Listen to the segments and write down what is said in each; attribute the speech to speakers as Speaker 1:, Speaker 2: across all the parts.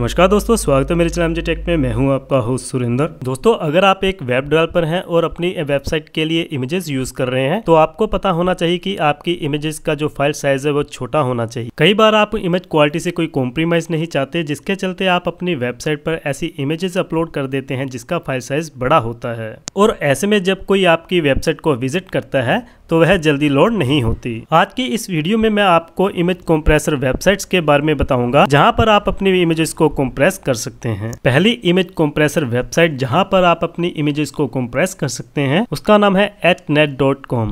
Speaker 1: नमस्कार दोस्तों स्वागत है मेरे चैनल एमजे टेक में मैं हूं आपका होस्ट सुरेंद्र दोस्तों अगर आप एक वेब डेवलपर हैं और अपनी वेबसाइट के लिए इमेजेस यूज कर रहे हैं तो आपको पता होना चाहिए कि आपकी इमेजेस का जो फाइल साइज है वो छोटा होना चाहिए कई बार आप इमेज क्वालिटी से कोई कॉम्प्रोमाइज नहीं चाहते जिसके चलते आप अपनी वेबसाइट पर ऐसी इमेजेस अपलोड कर देते हैं जिसका फाइल साइज बड़ा होता है और ऐसे में जब कोई आपकी वेबसाइट को विजिट करता है तो वह जल्दी लोड नहीं होती आज की इस वीडियो में मैं आपको इमेज कंप्रेसर वेबसाइट्स के बारे में बताऊंगा जहां पर आप अपनी इमेजेस को कंप्रेस कर सकते हैं पहली इमेज कंप्रेसर वेबसाइट जहां पर आप अपनी इमेजेस को कंप्रेस कर सकते हैं उसका नाम है एट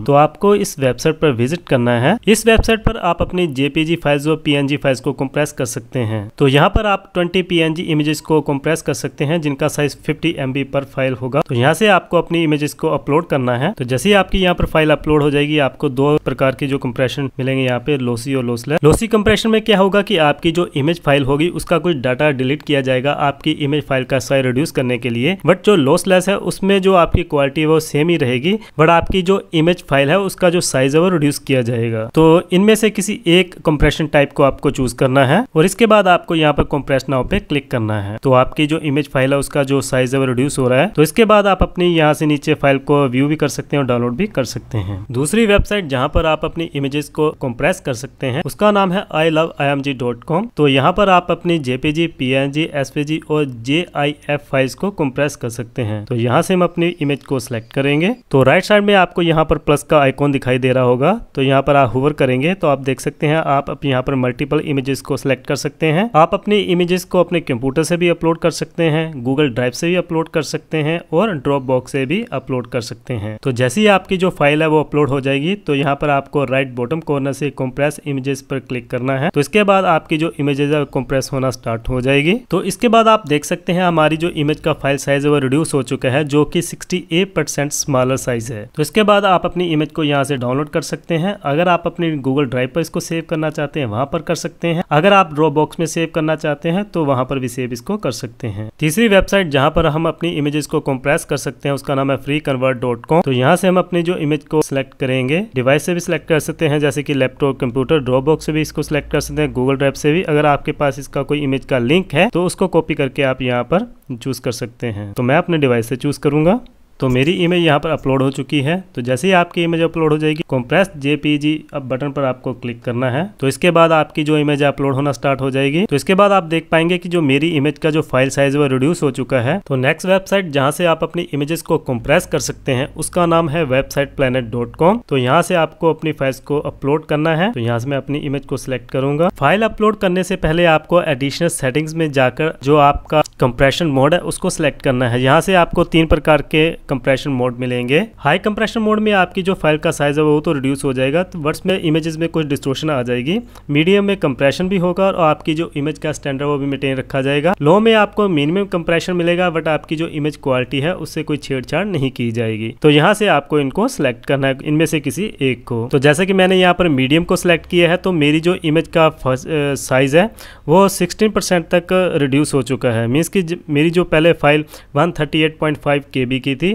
Speaker 1: तो आपको इस वेबसाइट पर विजिट करना है इस वेबसाइट पर आप अपनी जेपीजी फाइल्स और पीएनजी फाइल्स को कंप्रेस कर सकते हैं तो यहाँ पर आप ट्वेंटी पीएनजी इमेजेस को कंप्रेस कर सकते हैं जिनका साइज फिफ्टी एम पर फाइल होगा तो यहाँ से आपको अपनी इमेजेस को अपलोड करना है तो जैसे ही आपकी यहाँ पर फाइल अपलोड हो जाएगी आपको दो प्रकार के जो कंप्रेशन मिलेंगे यहाँ पे लोसी और लोसलेस लोसी कंप्रेशन में क्या होगा कि आपकी जो इमेज फाइल होगी उसका कुछ डाटा डिलीट किया जाएगा आपकी इमेज फाइल का साइज रिड्यूस करने के लिए बट जो लोसलेस है उसमें जो आपकी क्वालिटी है वो सेम ही रहेगी बट आपकी जो इमेज फाइल है उसका जो साइज है वो रिड्यूस किया जाएगा तो इनमें से किसी एक कंप्रेशन टाइप को आपको चूज करना है और इसके बाद आपको यहाँ पर कंप्रेस नाउ पे क्लिक करना है तो आपकी जो इमेज फाइल है उसका जो साइज है वो रिड्यूस हो रहा है तो इसके बाद आप अपनी यहाँ से नीचे फाइल को व्यू भी कर सकते हैं और डाउनलोड भी कर सकते हैं दूसरी वेबसाइट जहाँ पर आप अपनी इमेजेस को कंप्रेस कर सकते हैं उसका नाम है I love I M G dot com तो यहाँ पर आप अपनी JPG P N G S P G और जे आई एफ फाइल्स को कंप्रेस कर सकते हैं तो यहाँ से हम अपनी इमेज को सिलेक्ट करेंगे तो राइट साइड में आपको यहाँ पर प्लस का आइकॉन दिखाई दे रहा होगा तो यहाँ पर आप हुवर करेंगे तो आप देख सकते हैं आप यहाँ पर मल्टीपल इमेजेस को सिलेक्ट कर सकते हैं आप अपनी इमेजेस को अपने कंप्यूटर से भी अपलोड कर सकते हैं गूगल ड्राइव से भी अपलोड कर सकते हैं और ड्रॉप बॉक्स से भी अपलोड कर सकते हैं तो जैसी आपकी जो फाइल है वो अपलोड अपलोड हो जाएगी तो यहाँ पर आपको राइट बॉटम कॉर्नर से कॉम्प्रेस इमेजेस पर क्लिक करना है तो इसके बाद आपकी जो इमेजेस है कॉम्प्रेस होना स्टार्ट हो जाएगी तो इसके बाद आप देख सकते हैं हमारी जो इमेज का फाइल साइज है वो रिड्यूस हो चुका है जो कि सिक्सटी परसेंट स्मॉलर साइज है तो इसके बाद आप अपनी इमेज को यहाँ से डाउनलोड कर सकते हैं अगर आप अपनी गूगल ड्राइव पर इसको सेव करना चाहते हैं वहां पर कर सकते हैं अगर आप ड्रॉ बॉक्स में सेव करना चाहते हैं तो वहां पर भी सेव इसको कर सकते हैं तीसरी वेबसाइट जहां पर हम अपनी इमेजेस को कंप्रेस कर सकते हैं उसका नाम है फ्री कन्वर्ट डॉट कॉम तो यहाँ से हम अपनी जो इमेज को सिलेक्ट सेलेक्ट करेंगे डिवाइस से भी सिलेक्ट कर सकते हैं जैसे कि लैपटॉप कंप्यूटर ड्रॉबॉक्स से भी इसको सिलेक्ट कर सकते हैं गूगल ड्राइव से भी अगर आपके पास इसका कोई इमेज का लिंक है तो उसको कॉपी करके आप यहाँ पर चूज कर सकते हैं तो मैं अपने डिवाइस से चूज करूंगा तो मेरी इमेज यहाँ पर अपलोड हो चुकी है तो जैसे ही आपकी इमेज अपलोड हो जाएगी कॉम्प्रेस जेपीजी अब बटन पर आपको क्लिक करना है तो इसके बाद आपकी जो इमेज अपलोड होना स्टार्ट हो जाएगी तो इसके बाद आप देख पाएंगे कि जो मेरी इमेज का जो फाइल साइज वो रिड्यूस हो चुका है तो नेक्स्ट वेबसाइट जहाँ से आप अपनी इमेजेस को कंप्रेस कर सकते हैं उसका नाम है वेबसाइट कॉम तो यहाँ से आपको अपनी फाइल्स को अपलोड करना है तो यहाँ से मैं अपनी इमेज को सिलेक्ट करूंगा फाइल अपलोड करने से पहले आपको एडिशनल सेटिंग्स में जाकर जो आपका कंप्रेशन मोड है उसको सिलेक्ट करना है यहाँ से आपको तीन प्रकार के कंप्रेशन मोड में लेंगे हाई कंप्रेशन मोड में आपकी जो फाइल का साइज है वो तो रिड्यूस हो जाएगा तो वर्ड्स में इमेजेस में कुछ डिस्ट्रोशन आ जाएगी मीडियम में कंप्रेशन भी होगा और आपकी जो इमेज का स्टैंडर्ड वो भी मेंटेन रखा जाएगा लो में आपको मिनिमम कंप्रेशन मिलेगा बट आपकी जो इमेज क्वालिटी है उससे कोई छेड़छाड़ नहीं की जाएगी तो यहाँ से आपको इनको सिलेक्ट करना है इनमें से किसी एक को तो जैसे कि मैंने यहाँ पर मीडियम को सिलेक्ट किया है तो मेरी जो इमेज का साइज है वो सिक्सटीन परसेंट तक रिड्यूस हो चुका है मीन्स की मेरी जो पहले फाइल वन थर्टी की थी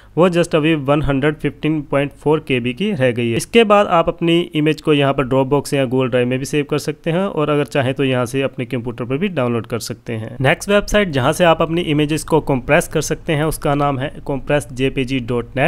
Speaker 1: वो जस्ट अभी 115.4 केबी की रह गई है इसके बाद आप अपनी इमेज को यहाँ पर ड्रॉप बॉक्स या गूगल ड्राइव में भी सेव कर सकते हैं और अगर चाहें तो यहाँ से अपने कंप्यूटर पर भी डाउनलोड कर सकते हैं नेक्स्ट वेबसाइट जहाँ से आप अपनी इमेजेस को कंप्रेस कर सकते हैं उसका नाम है कॉम्प्रेस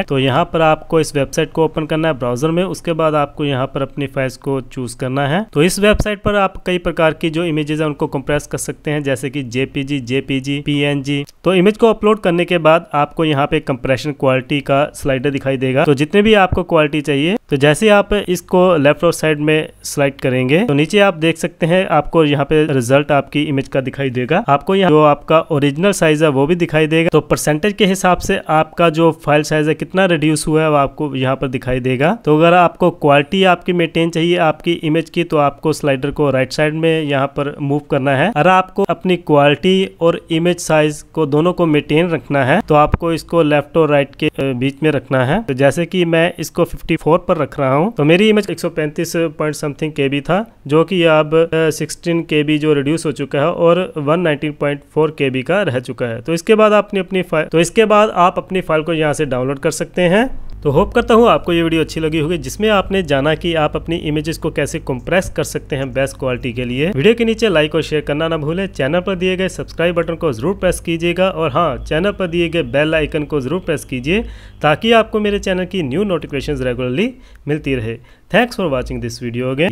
Speaker 1: तो यहाँ पर आपको इस वेबसाइट को ओपन करना है ब्राउजर में उसके बाद आपको यहाँ पर अपनी फाइल्स को चूज करना है तो इस वेबसाइट पर आप कई प्रकार की जो इमेजेस है उनको कंप्रेस कर सकते हैं जैसे की जेपीजी जेपीजी पी तो इमेज को अपलोड करने के बाद आपको यहाँ पे कंप्रेशन क्वार क्वालिटी का स्लाइडर दिखाई देगा तो जितने भी आपको क्वालिटी चाहिए तो जैसे आप इसको लेफ्ट और साइड में स्लाइड करेंगे तो नीचे आप देख सकते हैं आपको यहाँ पे रिजल्ट आपकी इमेज का दिखाई देगा आपको यहाँ जो आपका ओरिजिनल साइज है वो भी दिखाई देगा तो परसेंटेज के हिसाब से आपका जो फाइल साइज है कितना रिड्यूस हुआ है वो आपको यहाँ पर दिखाई देगा तो अगर आपको क्वालिटी आपकी मेंटेन चाहिए आपकी इमेज की तो आपको स्लाइडर को राइट साइड में यहाँ पर मूव करना है अगर आपको अपनी क्वालिटी और इमेज साइज को दोनों को मेंटेन रखना है तो आपको इसको लेफ्ट और राइट के बीच में रखना है तो जैसे कि मैं इसको 54 पर रख रहा हूँ तो मेरी इमेज 135 पॉइंट समथिंग के था जो कि अब 16 के जो रिड्यूस हो चुका है और 119.4 के का रह चुका है तो इसके बाद आपने अपनी फाइल तो इसके बाद आप अपनी फाइल को यहाँ से डाउनलोड कर सकते हैं तो होप करता हूँ आपको ये वीडियो अच्छी लगी होगी जिसमें आपने जाना कि आप अपनी इमेजेस को कैसे कंप्रेस कर सकते हैं बेस्ट क्वालिटी के लिए वीडियो के नीचे लाइक और शेयर करना ना भूलें चैनल पर दिए गए सब्सक्राइब बटन को जरूर प्रेस कीजिएगा और हाँ चैनल पर दिए गए बेल आइकन को जरूर प्रेस कीजिए ताकि आपको मेरे चैनल की न्यू नोटिफिकेशन रेगुलरली मिलती रहे thanks for watching this video again